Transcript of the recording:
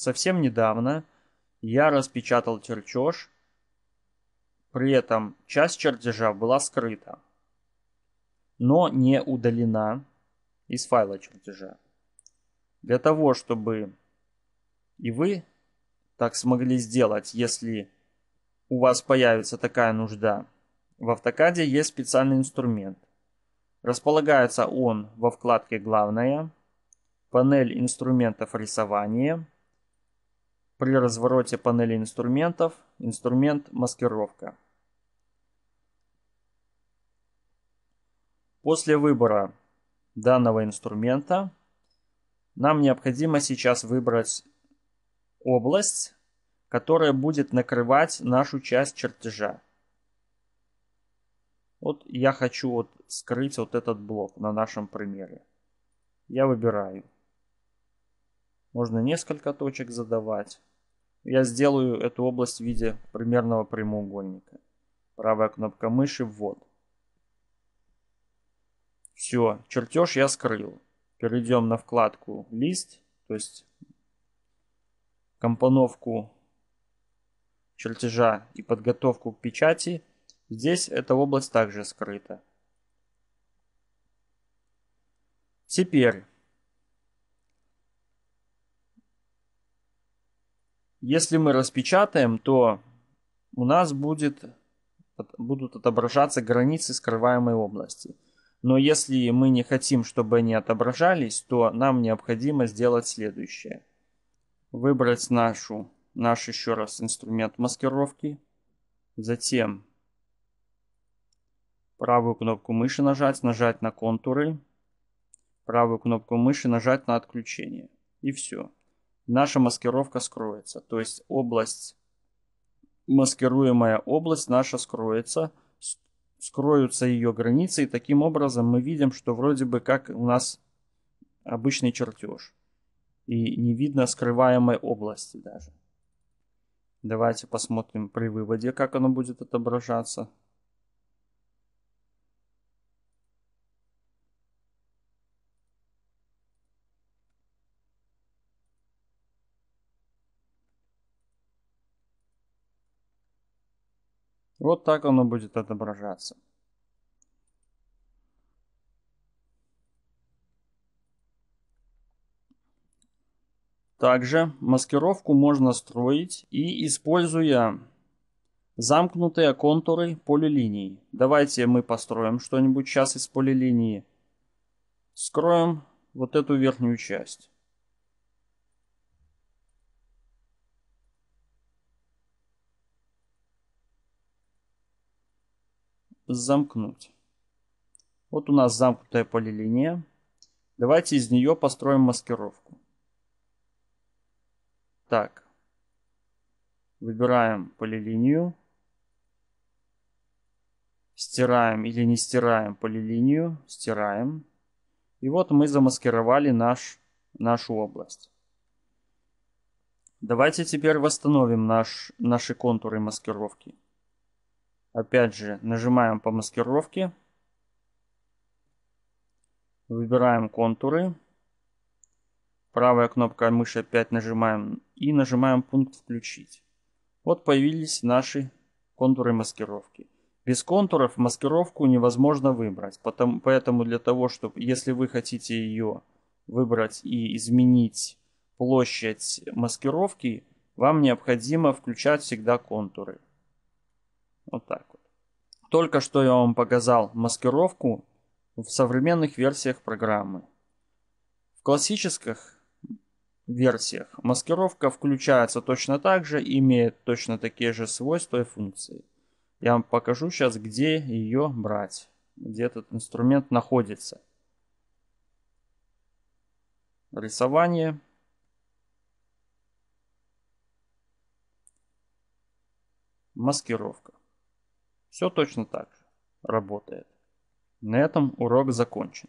Совсем недавно я распечатал чертеж, при этом часть чертежа была скрыта, но не удалена из файла чертежа. Для того, чтобы и вы так смогли сделать, если у вас появится такая нужда, в автокаде есть специальный инструмент. Располагается он во вкладке «Главное», панель инструментов рисования – при развороте панели инструментов инструмент «Маскировка». После выбора данного инструмента нам необходимо сейчас выбрать область, которая будет накрывать нашу часть чертежа. Вот я хочу вот скрыть вот этот блок на нашем примере. Я выбираю. Можно несколько точек задавать. Я сделаю эту область в виде примерного прямоугольника. Правая кнопка мыши ввод. Все, чертеж я скрыл. Перейдем на вкладку лист, то есть компоновку чертежа и подготовку к печати. Здесь эта область также скрыта. Теперь Если мы распечатаем, то у нас будет, будут отображаться границы скрываемой области. Но если мы не хотим, чтобы они отображались, то нам необходимо сделать следующее. Выбрать нашу, наш еще раз инструмент маскировки. Затем правую кнопку мыши нажать, нажать на контуры. Правую кнопку мыши нажать на отключение. И все наша маскировка скроется. То есть область, маскируемая область наша скроется, скроются ее границы, и таким образом мы видим, что вроде бы как у нас обычный чертеж. И не видно скрываемой области даже. Давайте посмотрим при выводе, как оно будет отображаться. Вот так оно будет отображаться. Также маскировку можно строить и используя замкнутые контуры полилиний. Давайте мы построим что-нибудь сейчас из полилинии. Скроем вот эту верхнюю часть. замкнуть. Вот у нас замкнутая полилиния. Давайте из нее построим маскировку. Так. Выбираем полилинию. Стираем или не стираем полилинию. Стираем. И вот мы замаскировали наш, нашу область. Давайте теперь восстановим наш, наши контуры маскировки. Опять же, нажимаем по маскировке. Выбираем контуры. Правая кнопка мыши опять нажимаем и нажимаем пункт «Включить». Вот появились наши контуры маскировки. Без контуров маскировку невозможно выбрать, потому, поэтому для того, чтобы, если вы хотите ее выбрать и изменить площадь маскировки, вам необходимо включать всегда контуры. Вот так вот. Только что я вам показал маскировку в современных версиях программы. В классических версиях маскировка включается точно так же, и имеет точно такие же свойства и функции. Я вам покажу сейчас, где ее брать, где этот инструмент находится. Рисование. Маскировка. Все точно так же работает. На этом урок закончен.